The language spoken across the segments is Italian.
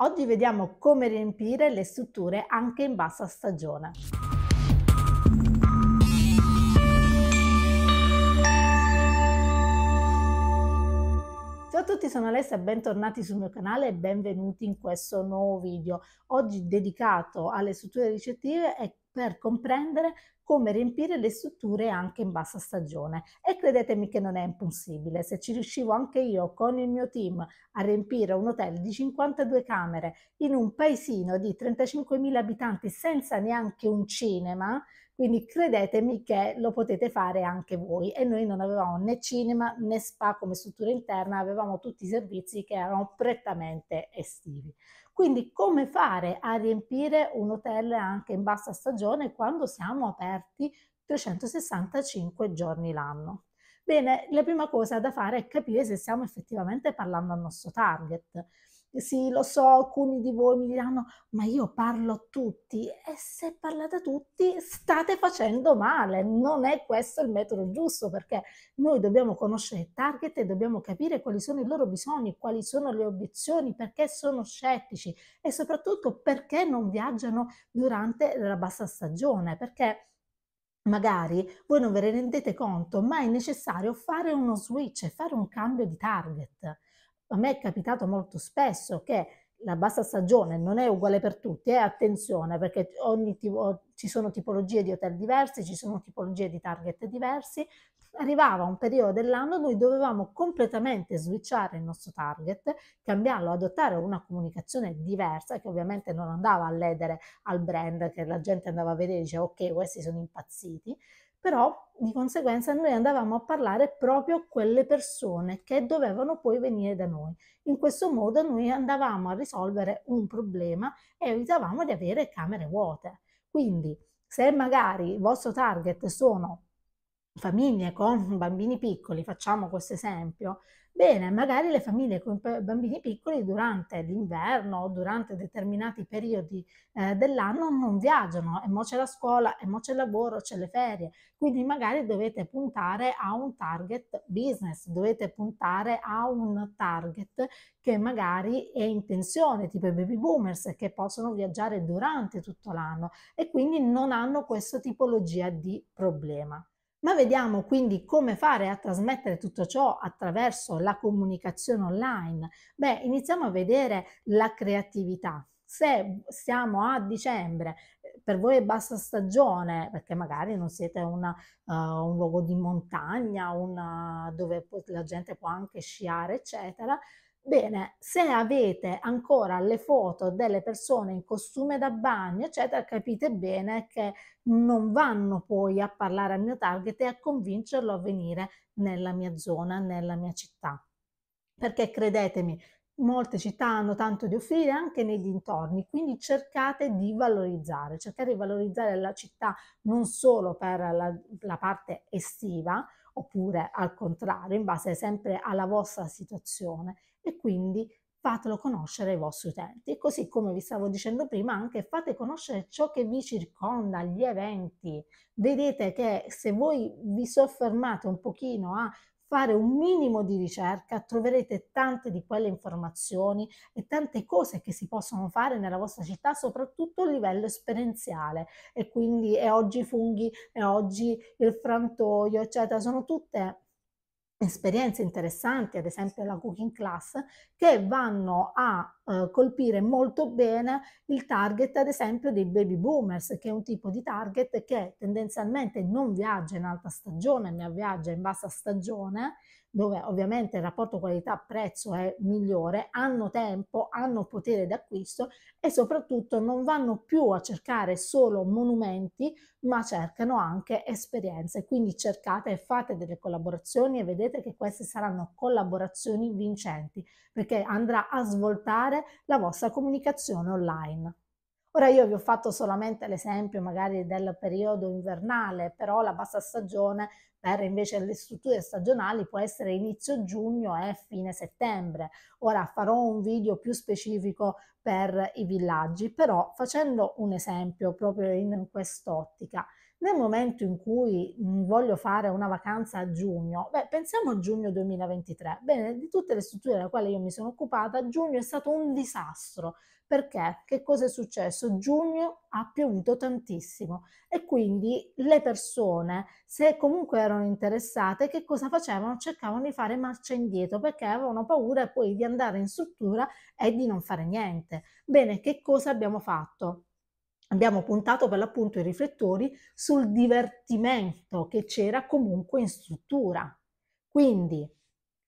Oggi vediamo come riempire le strutture anche in bassa stagione. Ciao a tutti, sono Alessia, bentornati sul mio canale e benvenuti in questo nuovo video. Oggi dedicato alle strutture ricettive e per comprendere come riempire le strutture anche in bassa stagione. E credetemi che non è impossibile, se ci riuscivo anche io con il mio team a riempire un hotel di 52 camere in un paesino di 35.000 abitanti senza neanche un cinema, quindi credetemi che lo potete fare anche voi. E noi non avevamo né cinema né spa come struttura interna, avevamo tutti i servizi che erano prettamente estivi. Quindi come fare a riempire un hotel anche in bassa stagione quando siamo aperti 365 giorni l'anno? Bene, la prima cosa da fare è capire se stiamo effettivamente parlando al nostro target sì, lo so, alcuni di voi mi diranno, ma io parlo a tutti e se parlate a tutti state facendo male, non è questo il metodo giusto perché noi dobbiamo conoscere il target e dobbiamo capire quali sono i loro bisogni, quali sono le obiezioni, perché sono scettici e soprattutto perché non viaggiano durante la bassa stagione, perché magari voi non ve ne rendete conto, ma è necessario fare uno switch, fare un cambio di target a me è capitato molto spesso che la bassa stagione non è uguale per tutti, eh, attenzione perché tipo, ci sono tipologie di hotel diversi, ci sono tipologie di target diversi, arrivava un periodo dell'anno noi dovevamo completamente switchare il nostro target, cambiarlo, adottare una comunicazione diversa che ovviamente non andava a ledere al brand che la gente andava a vedere e diceva ok questi sono impazziti, però di conseguenza noi andavamo a parlare proprio a quelle persone che dovevano poi venire da noi. In questo modo noi andavamo a risolvere un problema e evitavamo di avere camere vuote. Quindi se magari il vostro target sono famiglie con bambini piccoli, facciamo questo esempio, Bene, magari le famiglie con bambini piccoli durante l'inverno o durante determinati periodi eh, dell'anno non viaggiano, e mo c'è la scuola, e mo c'è il lavoro, c'è le ferie, quindi magari dovete puntare a un target business, dovete puntare a un target che magari è in pensione, tipo i baby boomers che possono viaggiare durante tutto l'anno e quindi non hanno questa tipologia di problema. Ma vediamo quindi come fare a trasmettere tutto ciò attraverso la comunicazione online. Beh, iniziamo a vedere la creatività. Se siamo a dicembre, eh, per voi è bassa stagione, perché magari non siete una, uh, un luogo di montagna, una, dove la gente può anche sciare, eccetera, Bene, se avete ancora le foto delle persone in costume da bagno, eccetera, capite bene che non vanno poi a parlare al mio target e a convincerlo a venire nella mia zona, nella mia città. Perché credetemi, molte città hanno tanto di offrire anche negli intorni, quindi cercate di valorizzare, cercate di valorizzare la città non solo per la, la, parte estiva, oppure al contrario, in base sempre alla vostra situazione, e quindi fatelo conoscere ai vostri utenti. E così come vi stavo dicendo prima, anche fate conoscere ciò che vi circonda, gli eventi. Vedete che se voi vi soffermate un pochino a fare un minimo di ricerca, troverete tante di quelle informazioni e tante cose che si possono fare nella vostra città, soprattutto a livello esperienziale. E quindi è oggi i funghi, è oggi il frantoio, eccetera. Sono tutte esperienze interessanti, ad esempio la cooking class, che vanno a eh, colpire molto bene il target ad esempio dei baby boomers che è un tipo di target che tendenzialmente non viaggia in alta stagione ma viaggia in bassa stagione dove ovviamente il rapporto qualità-prezzo è migliore, hanno tempo, hanno potere d'acquisto e soprattutto non vanno più a cercare solo monumenti, ma cercano anche esperienze. Quindi cercate e fate delle collaborazioni e vedete che queste saranno collaborazioni vincenti, perché andrà a svoltare migliorare la vostra comunicazione online. Ora io vi ho fatto solamente l'esempio magari del periodo invernale, però la bassa stagione per invece le strutture stagionali può essere inizio giugno e fine settembre. Ora farò un video più specifico per i villaggi, però facendo un esempio proprio in quest'ottica. Nel momento in cui mhmm, voglio fare una vacanza a giugno, beh, pensiamo a giugno 2023. Bene, di tutte le strutture della quale io mi sono occupata, giugno è stato un disastro. Perché? Che cosa è successo? Giugno ha piovuto tantissimo e quindi le persone, se comunque erano interessate, che cosa facevano? Cercavano di fare marcia indietro perché avevano paura poi di andare in struttura e di non fare niente. Bene, che cosa abbiamo fatto? abbiamo puntato per l'appunto i riflettori sul divertimento che c'era comunque in struttura. Quindi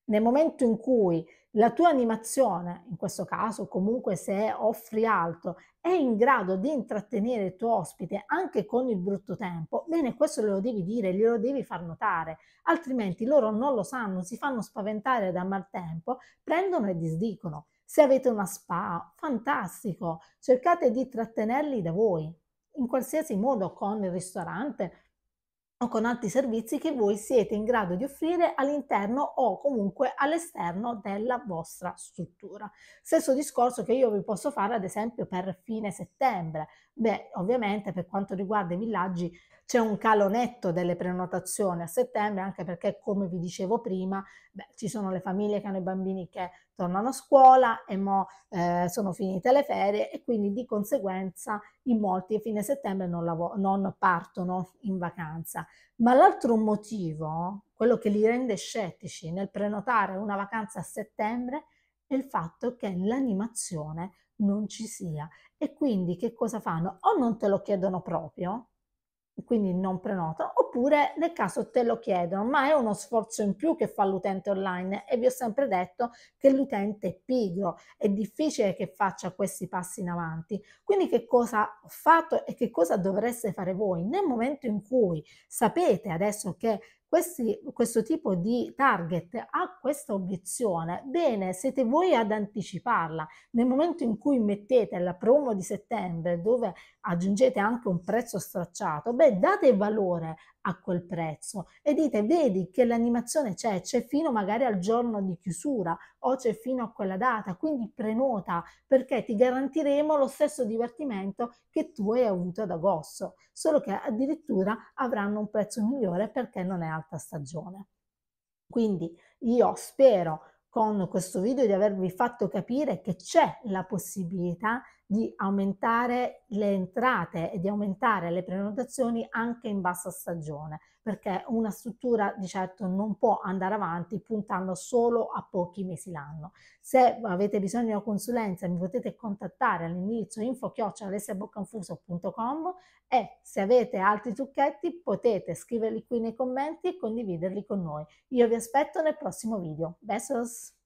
nel momento in cui la tua animazione, in questo caso comunque se offri altro, è in grado di intrattenere il tuo ospite anche con il brutto tempo, bene, questo glielo devi dire, glielo devi far notare, altrimenti loro non lo sanno, si fanno spaventare dal maltempo, prendono e disdicono. Se avete una spa, fantastico, cercate di trattenerli da voi, in qualsiasi modo, con il ristorante o con altri servizi che voi siete in grado di offrire all'interno o comunque all'esterno della vostra struttura. Stesso discorso che io vi posso fare ad esempio per fine settembre. Beh, ovviamente per quanto riguarda i villaggi c'è un calo netto delle prenotazioni a settembre, anche perché, come vi dicevo prima, beh, ci sono le famiglie che hanno i bambini che tornano a scuola e mo eh, sono finite le ferie e quindi di conseguenza in molti a fine settembre non, lav- non partono in vacanza. Ma l'altro motivo, quello che li rende scettici nel prenotare una vacanza a settembre, è il fatto che l'animazione non ci sia. E quindi che cosa fanno? O non te lo chiedono proprio, quindi non prenotano, oppure nel caso te lo chiedono, ma è uno sforzo in più che fa l'utente online e vi ho sempre detto che l'utente è pigro, è difficile che faccia questi passi in avanti. Quindi che cosa ho fatto e che cosa dovreste fare voi nel momento in cui sapete adesso che questi, questo tipo di target ha questa obiezione, bene, siete voi ad anticiparla. Nel momento in cui mettete la promo di settembre, dove aggiungete anche un prezzo stracciato, beh, date valore a quel prezzo e dite vedi che l'animazione c'è, c'è fino magari al giorno di chiusura o c'è fino a quella data, quindi prenota perché ti garantiremo lo stesso divertimento che tu hai avuto ad agosto, solo che addirittura avranno un prezzo migliore perché non è alta stagione. Quindi io spero con questo video di avervi fatto capire che c'è la possibilità di aumentare le entrate e di aumentare le prenotazioni anche in bassa stagione, perché una struttura di certo non può andare avanti puntando solo a pochi mesi l'anno. Se avete bisogno di consulenza mi potete contattare all'indirizzo info-alessiaboccanfuso.com e se avete altri trucchetti potete scriverli qui nei commenti e condividerli con noi. Io vi aspetto nel prossimo video. Besos!